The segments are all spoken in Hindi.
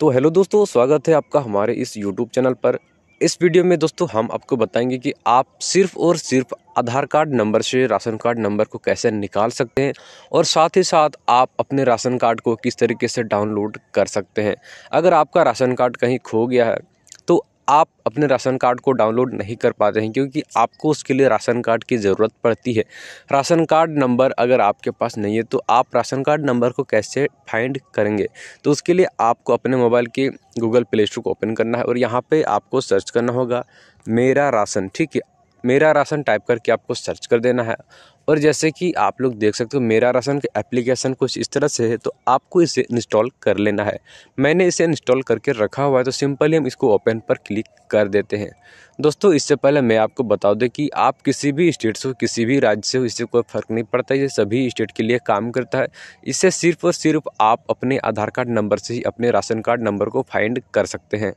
तो हेलो दोस्तों स्वागत है आपका हमारे इस यूट्यूब चैनल पर इस वीडियो में दोस्तों हम आपको बताएंगे कि आप सिर्फ और सिर्फ आधार कार्ड नंबर से राशन कार्ड नंबर को कैसे निकाल सकते हैं और साथ ही साथ आप अपने राशन कार्ड को किस तरीके से डाउनलोड कर सकते हैं अगर आपका राशन कार्ड कहीं खो गया है आप अपने राशन कार्ड को डाउनलोड नहीं कर पाते हैं क्योंकि आपको उसके लिए राशन कार्ड की ज़रूरत पड़ती है राशन कार्ड नंबर अगर आपके पास नहीं है तो आप राशन कार्ड नंबर को कैसे फाइंड करेंगे तो उसके लिए आपको अपने मोबाइल के गूगल प्ले स्टोर को ओपन करना है और यहाँ पर आपको सर्च करना होगा मेरा राशन ठीक है मेरा राशन टाइप करके आपको सर्च कर देना है और जैसे कि आप लोग देख सकते हो मेरा राशन के एप्लीकेशन कुछ इस तरह से है तो आपको इसे इंस्टॉल कर लेना है मैंने इसे इंस्टॉल करके रखा हुआ है तो सिंपली हम इसको ओपन पर क्लिक कर देते हैं दोस्तों इससे पहले मैं आपको बता दें कि आप किसी भी स्टेट से किसी भी राज्य से हो इससे कोई फ़र्क नहीं पड़ता ये सभी स्टेट के लिए काम करता है इससे सिर्फ और सिर्फ आप अपने आधार कार्ड नंबर से ही अपने राशन कार्ड नंबर को फाइंड कर सकते हैं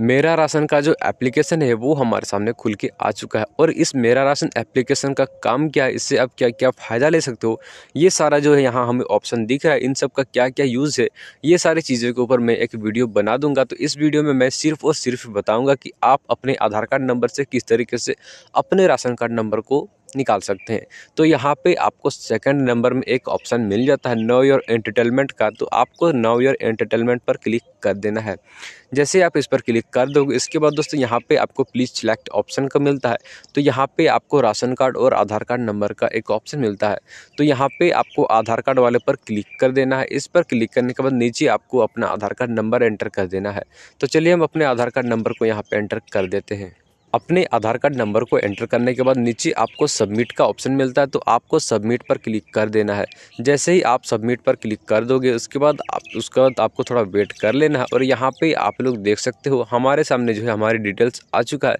मेरा राशन का जो एप्लीकेशन है वो हमारे सामने खुल के आ चुका है और इस मेरा राशन एप्लीकेशन का काम क्या है इससे आप क्या क्या फ़ायदा ले सकते हो ये सारा जो है यहाँ हमें ऑप्शन दिख रहा है इन सब का क्या क्या यूज़ है ये सारी चीज़ों के ऊपर मैं एक वीडियो बना दूंगा तो इस वीडियो में मैं सिर्फ और सिर्फ बताऊँगा कि आप अपने आधार कार्ड नंबर से किस तरीके से अपने राशन कार्ड नंबर को निकाल सकते हैं तो यहाँ पे आपको सेकंड नंबर में एक ऑप्शन मिल जाता है नो योर एंटरटेनमेंट का तो आपको नो योर एंटरटेनमेंट पर क्लिक कर देना है जैसे आप इस पर क्लिक कर दोगे इसके बाद दोस्तों यहाँ पे आपको प्लीज़ सेलेक्ट ऑप्शन का मिलता है तो यहाँ पे आपको राशन कार्ड और आधार कार्ड नंबर का एक ऑप्शन मिलता है तो यहाँ पर आपको आधार कार्ड वाले पर क्लिक कर देना है इस पर क्लिक करने के बाद नीचे आपको अपना आधार कार्ड नंबर एंटर कर देना है तो चलिए हम अपने आधार कार्ड नंबर को यहाँ पर एंटर कर देते हैं अपने आधार कार्ड नंबर को एंटर करने के बाद नीचे आपको सबमिट का ऑप्शन मिलता है तो आपको सबमिट पर क्लिक कर देना है जैसे ही आप सबमिट पर क्लिक कर दोगे उसके बाद आप उसके बाद आपको थोड़ा वेट कर लेना है और यहाँ पे आप लोग देख सकते हो हमारे सामने जो है हमारी डिटेल्स आ चुका है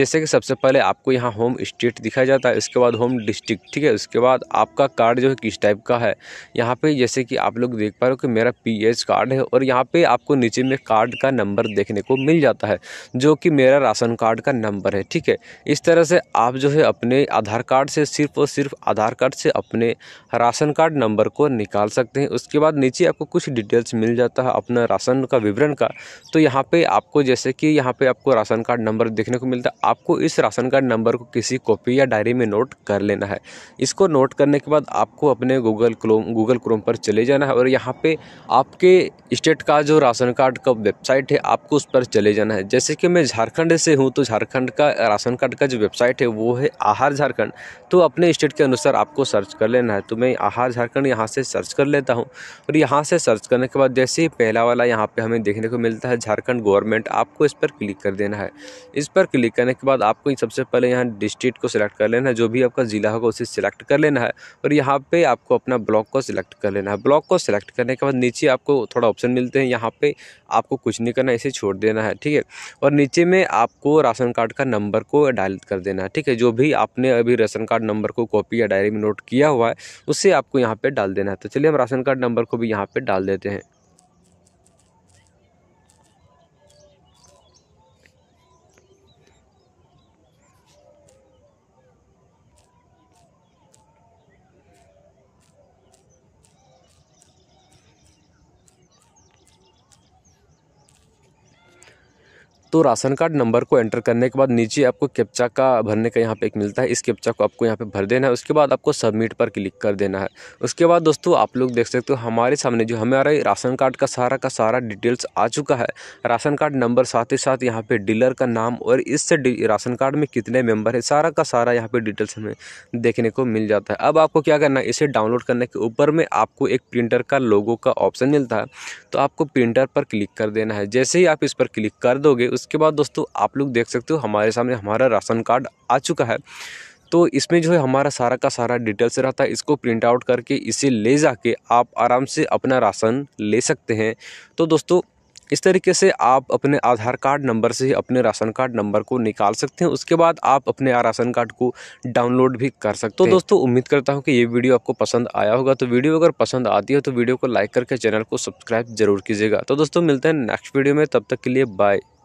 जैसे कि सबसे पहले आपको यहाँ होम स्टेट दिखाया जाता है उसके बाद होम डिस्ट्रिक्ट ठीक है उसके बाद आपका कार्ड जो है किस टाइप का है यहाँ पर जैसे कि आप लोग देख पा रहे हो कि मेरा पी कार्ड है और यहाँ पर आपको नीचे में कार्ड का नंबर देखने को मिल जाता है जो कि मेरा राशन कार्ड का नंबर नंबर पर है ठीक है इस तरह से आप जो है अपने आधार कार्ड से सिर्फ और सिर्फ आधार कार्ड से अपने राशन कार्ड नंबर को निकाल सकते हैं उसके बाद नीचे आपको कुछ डिटेल्स मिल जाता है अपना राशन का विवरण का तो यहाँ पे आपको जैसे कि यहाँ पे आपको राशन कार्ड नंबर देखने को मिलता है आपको इस राशन कार्ड नंबर को किसी कॉपी या डायरी में नोट कर लेना है इसको नोट करने के बाद आपको अपने गूगल क्रोम गूगल क्रोम पर चले जाना है और यहाँ पे आपके स्टेट का जो राशन कार्ड का वेबसाइट है आपको उस पर चले जाना है जैसे कि मैं झारखंड से हूँ तो झारखंड झारखंड का राशन कार्ड का जो वेबसाइट है वो है आहार झारखंड तो अपने स्टेट के अनुसार आपको सर्च कर लेना है तो मैं आहार झारखंड यहाँ से सर्च कर लेता हूँ और यहाँ से सर्च करने के बाद जैसे ही पहला वाला यहाँ पर हमें देखने को मिलता है झारखंड गवर्नमेंट आपको इस पर क्लिक कर देना है इस पर क्लिक करने के बाद आपको सबसे पहले यहाँ डिस्ट्रिक्ट को सिलेक्ट कर लेना है जो भी आपका ज़िला होगा उसे सिलेक्ट कर लेना है और यहाँ पर आपको अपना ब्लॉक को सिलेक्ट कर लेना है ब्लॉक को सिलेक्ट करने के बाद नीचे आपको थोड़ा ऑप्शन मिलते हैं यहाँ पर आपको कुछ नहीं करना इसे छोड़ देना है ठीक है और नीचे में आपको राशन कार्ड कार्ड का नंबर को डायल कर देना है ठीक है जो भी आपने अभी राशन कार्ड नंबर को कॉपी या डायरी में नोट किया हुआ है उसे आपको यहाँ पर डाल देना है तो चलिए हम राशन कार्ड नंबर को भी यहाँ पर डाल देते हैं तो राशन कार्ड नंबर को एंटर करने के बाद नीचे आपको कैप्चा का भरने का यहाँ पे एक मिलता है इस कैप्चा को आपको यहाँ पे भर देना है उसके बाद आपको सबमिट पर क्लिक कर देना है उसके बाद दोस्तों आप लोग देख सकते हो हमारे सामने जो हमारे राशन कार्ड का सारा का सारा डिटेल्स आ चुका है राशन कार्ड नंबर साथ ही साथ यहाँ पर डीलर का नाम और इससे राशन कार्ड में कितने मेम्बर है सारा का सारा यहाँ पर डिटेल्स हमें देखने को मिल जाता है अब आपको क्या करना है इसे डाउनलोड करने के ऊपर में आपको एक प्रिंटर का लोगो का ऑप्शन मिलता है तो आपको प्रिंटर पर क्लिक कर देना है जैसे ही आप इस पर क्लिक कर दोगे उस उसके बाद दोस्तों आप लोग देख सकते हो हमारे सामने हमारा राशन कार्ड आ चुका है तो इसमें जो है हमारा सारा का सारा डिटेल्स रहता है इसको प्रिंट आउट करके इसे ले जाके आप आराम से अपना राशन ले सकते हैं तो दोस्तों इस तरीके से आप अपने आधार कार्ड नंबर से ही अपने राशन कार्ड नंबर को निकाल सकते हैं उसके बाद आप अपने राशन कार्ड को डाउनलोड भी कर सकते तो दोस्तों उम्मीद करता हूँ कि ये वीडियो आपको पसंद आया होगा तो वीडियो अगर पसंद आती है तो वीडियो को लाइक करके चैनल को सब्सक्राइब जरूर कीजिएगा तो दोस्तों मिलते हैं नेक्स्ट वीडियो में तब तक के लिए बाय